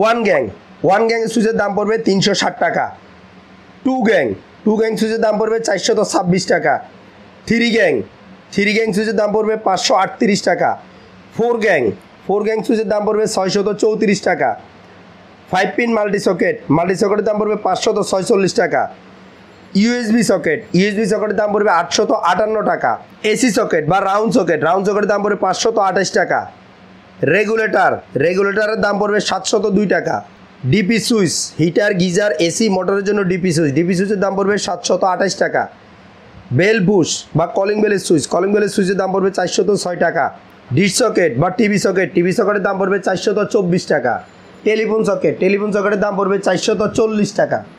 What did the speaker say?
one gang one gang সুইচের দাম পড়বে তিনশো ষাট টাকা টু গ্যাং টু গ্যাং সুইচের দাম পড়বে চারশত ছাব্বিশ টাকা থ্রি গ্যাং থ্রি গ্যাং সুইচের দাম পড়বে পাঁচশো আটত্রিশ টাকা ফোর গ্যাং ফোর গ্যাং সুইচের দাম পড়বে ছয়শত চৌত্রিশ টাকা five pin multi socket multi সকেটের দাম পড়বে পাঁচশত ছয়চল্লিশ টাকা ইউএসবি সকেট ইউএসবি সকেটের দাম পড়বে আটশত আটান্ন টাকা এসি সকেট বা রাউন্ড সকেট রাউন্ড সকেটের দাম পড়বে পাঁচশত আঠাশ টাকা রেগুলেটার রেগুলেটারের দাম পড়বে সাতশত দুই টাকা DP switch heater geyser AC মোটরের জন্য ডিপি সুইচ ডিপি সুইচের দাম পড়বে সাতশত আঠাশ টাকা বেল বুশ বা কলিং বেলের সুইচ কলিং বেলের সুইচের দাম পড়বে চারশত ছয় টাকা ডিশ সকেট বা টিভি সকেট টিভি সকেটের দাম পড়বে চারশত চব্বিশ টাকা টেলিফোন সকেট টেলিফোন সকেটের দাম পড়বে চারশত চল্লিশ টাকা